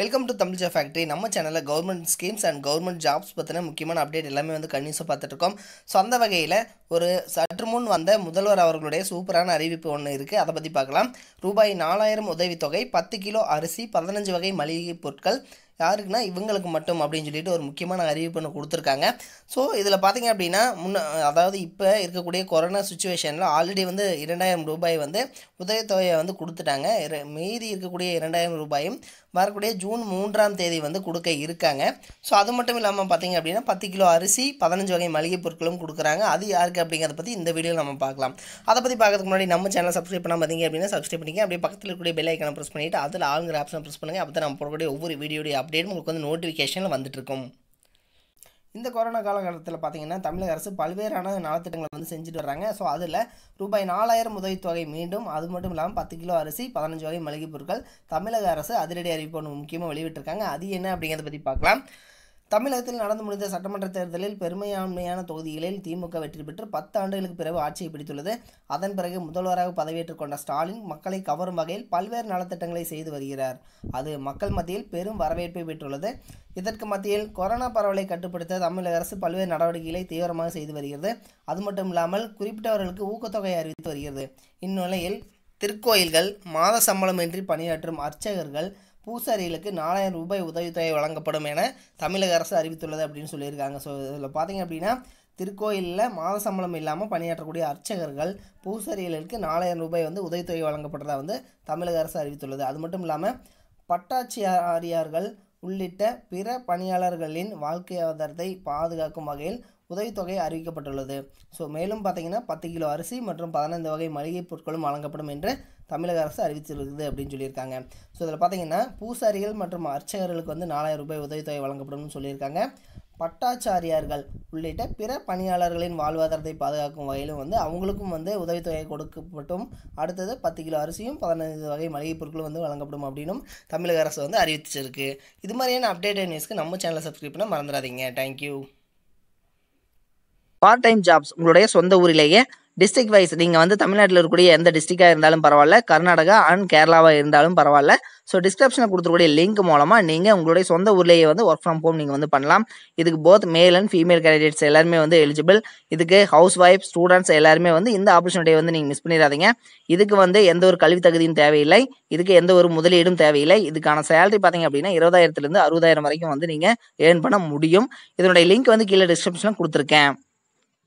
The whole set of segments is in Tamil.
வெல்கம் டு தமிழ் ஜா ஃபேக்ட்ரி நம்ம சேனலில் government schemes and government jobs பற்றின முக்கியமான அப்டேட் எல்லாமே வந்து கன்னியூஸாக பார்த்துட்ருக்கோம் ஸோ அந்த வகையில் ஒரு சற்று முன் வந்த முதல்வர் அவர்களுடைய சூப்பரான அறிவிப்பு ஒன்று இருக்குது அதை பற்றி பார்க்கலாம் ரூபாய் நாலாயிரம் உதவித்தொகை பத்து கிலோ அரிசி பதினஞ்சு வகை மளிகை பொருட்கள் யாருக்குன்னா இவங்களுக்கு மட்டும் அப்படின்னு சொல்லிட்டு ஒரு முக்கியமான அறிவிப்பு கொடுத்துருக்காங்க ஸோ இதில் பார்த்தீங்க அப்படின்னா முன்ன அதாவது இப்போ இருக்கக்கூடிய கொரோனா சுச்சுவேஷனில் ஆல்ரெடி வந்து இரண்டாயிரம் ரூபாய் வந்து உதவித்தொகையை வந்து கொடுத்துட்டாங்க மீதி இருக்கக்கூடிய இரண்டாயிரம் ரூபாயும் வரக்கூடிய ஜூன் மூன்றாம் தேதி வந்து கொடுக்க இருக்காங்க ஸோ அது மட்டும் இல்லாமல் பார்த்தீங்க அப்படின்னா பத்து கிலோ அரிசி பதினஞ்சு வகை மளிகை பொருட்களும் கொடுக்குறாங்க அது யாருக்கு அப்படிங்கிறத பற்றி இந்த வீடியோ நம்ம பார்க்கலாம் அதை பற்றி பார்க்கறதுக்கு முன்னாடி நம்ம சேனல் சப்ஸ்கிரைப் பண்ணால் பார்த்தீங்க அப்படின்னா சப்ஸ்கிரைப் பண்ணிக்க அப்படியே பக்கத்தில் இருக்கக்கூடிய பெல் ஐக்கான ப்ரெஸ் பண்ணிவிட்டு அதில் ஆளுங்கிற ஆப்ஷன் ப்ரெஸ் பண்ணுங்கள் அப்போ தான் நம்ம போடக்கூடிய ஒவ்வொரு வீடியோடைய அப்டேட் அப்டேட் உங்களுக்கு வந்து நோட்டிஃபிகேஷனில் வந்துட்டுருக்கும் இந்த கொரோனா காலகட்டத்தில் பார்த்திங்கன்னா தமிழக அரசு பல்வேறான நலத்திட்டங்களை வந்து செஞ்சுட்டு வராங்க ஸோ அதில் ரூபாய் நாலாயிரம் உதவித்தொகை மீண்டும் அது மட்டும் இல்லாமல் பத்து கிலோ அரிசி பதினஞ்சு வகை மளிகைப் பொருட்கள் தமிழக அரசு அதிரடி அறிவிப்பு ஒன்று முக்கியமாக வெளியிட்டிருக்காங்க அது என்ன அப்படிங்கிறத பற்றி பார்க்கலாம் தமிழகத்தில் நடந்து முடிந்த சட்டமன்ற தேர்தலில் பெருமையாண்மையான தொகுதிகளில் திமுக வெற்றி பெற்று பத்து ஆண்டுகளுக்கு பிறகு ஆட்சியை பிடித்துள்ளது அதன் பிறகு முதல்வராக பதவியேற்றுக் கொண்ட ஸ்டாலின் மக்களை கவரும் வகையில் பல்வேறு நலத்திட்டங்களை செய்து வருகிறார் அது மக்கள் மத்தியில் பெரும் வரவேற்பை பெற்றுள்ளது இதற்கு மத்தியில் கொரோனா பரவலை கட்டுப்படுத்த தமிழக அரசு பல்வேறு நடவடிக்கைகளை தீவிரமாக செய்து வருகிறது அது மட்டும் இல்லாமல் குறிப்பிட்டவர்களுக்கு ஊக்கத்தொகை அறிவித்து வருகிறது இந்நிலையில் திருக்கோயில்கள் மாத சம்பளமின்றி பணியாற்றும் அர்ச்சகர்கள் பூசாரிகளுக்கு நாலாயிரம் ரூபாய் உதவித்தொகை வழங்கப்படும் என தமிழக அரசு அறிவித்துள்ளது அப்படின்னு சொல்லியிருக்காங்க ஸோ இதில் பார்த்தீங்க அப்படின்னா திருக்கோயிலில் மாத சம்பளம் இல்லாமல் பணியாற்றக்கூடிய அர்ச்சகர்கள் பூசாரிகளுக்கு நாலாயிரம் ரூபாய் வந்து உதவித்தொகை வழங்கப்பட்டதாக வந்து தமிழக அரசு அறிவித்துள்ளது அது மட்டும் இல்லாமல் பட்டாட்சியாரியார்கள் உள்ளிட்ட பிற பணியாளர்களின் வாழ்க்கை ஆதாரத்தை பாதுகாக்கும் வகையில் உதவித்தொகை அறிவிக்கப்பட்டுள்ளது ஸோ மேலும் பார்த்தீங்கன்னா பத்து கிலோ அரிசி மற்றும் பதினைந்து வகை மளிகைப் பொருட்களும் வழங்கப்படும் என்று தமிழக அரசு அறிவிச்சிருக்குது அப்படின்னு சொல்லியிருக்காங்க ஸோ இதில் பார்த்தீங்கன்னா பூசாரிகள் மற்றும் அர்ச்சகர்களுக்கு வந்து நாலாயிரம் ரூபாய் உதவித்தொகை வழங்கப்படும்னு சொல்லியிருக்காங்க பட்டாச்சாரியார்கள் உள்ளிட்ட பிற பணியாளர்களின் வாழ்வாதாரத்தை பாதுகாக்கும் வகையிலும் வந்து அவங்களுக்கும் வந்து உதவித்தொகை கொடுக்கப்பட்டும் அடுத்தது பத்து கிலோ அரிசியும் பதினைந்து வகை மளிகை பொருட்களும் வந்து வழங்கப்படும் அப்படின்னும் தமிழக அரசு வந்து அறிவிச்சிருக்கு இது மாதிரியான அப்டேட்டட் நியூஸ்க்கு நம்ம சேனலை சப்ஸ்கிரைப் பண்ண மறந்துடாதீங்க தேங்க்யூ பார்ட் டைம் ஜாப்ஸ் உங்களுடைய சொந்த ஊரிலேயே டிஸ்ட்ரிக் வைஸ் நீங்கள் வந்து தமிழ்நாட்டில் இருக்கக்கூடிய எந்த டிஸ்ட்ரிக்டாக இருந்தாலும் பரவாயில்ல கர்நாடகா அண்ட் கேரளாவாக இருந்தாலும் பரவாயில்ல ஸோ டிஸ்கிரிப்ஷனில் கொடுத்துருக்கூடிய லிங்க் மூலமாக நீங்கள் உங்களுடைய சொந்த ஊர்லேயே வந்து ஒர்க் ஃப்ரம் ஹோம் நீங்கள் வந்து பண்ணலாம் இதுக்கு both male and female candidates எல்லாருமே வந்து எலிஜிபிள் இதுக்கு ஹவுஸ் ஒய்ஃப் ஸ்டூடெண்ட்ஸ் எல்லாருமே வந்து இந்த ஆப்பர்ச்சுனிட்டியை வந்து நீங்கள் மிஸ் பண்ணிடாதீங்க இதுக்கு வந்து எந்த ஒரு கல்வி தகுதியும் தேவையில்லை இதுக்கு எந்த ஒரு முதலீடும் தேவையில்லை இதுக்கான சேலரி பார்த்தீங்க அப்படின்னா இருபதாயிரத்துலேருந்து அறுபதாயிரம் வரைக்கும் வந்து நீங்கள் ஏர்ன் பண்ண முடியும் இதனுடைய லிங்க் வந்து கீழே டிஸ்கிரிப்ஷனில் கொடுத்துருக்கேன்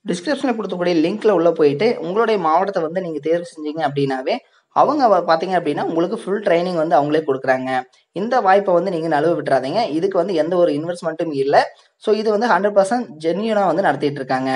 டிஸ்கிரிப்ஷனில் கொடுத்தக்கூடிய லிங்க்கில் உள்ளே போயிட்டு உங்களுடைய மாவட்டத்தை வந்து நீங்கள் தேர்வு செஞ்சீங்க அப்படின்னாவே அவங்க பார்த்தீங்க அப்படின்னா உங்களுக்கு ஃபுல் ட்ரைனிங் வந்து அவங்களே கொடுக்குறாங்க இந்த வாய்ப்பை வந்து நீங்கள் நழுவு விட்டுறாதீங்க இதுக்கு வந்து எந்த ஒரு இன்வெஸ்ட்மெண்ட்டும் இல்லை ஸோ இது வந்து ஹண்ட்ரட் பர்சன்ட் ஜென்யூனாக வந்து நடத்திட்டு இருக்காங்க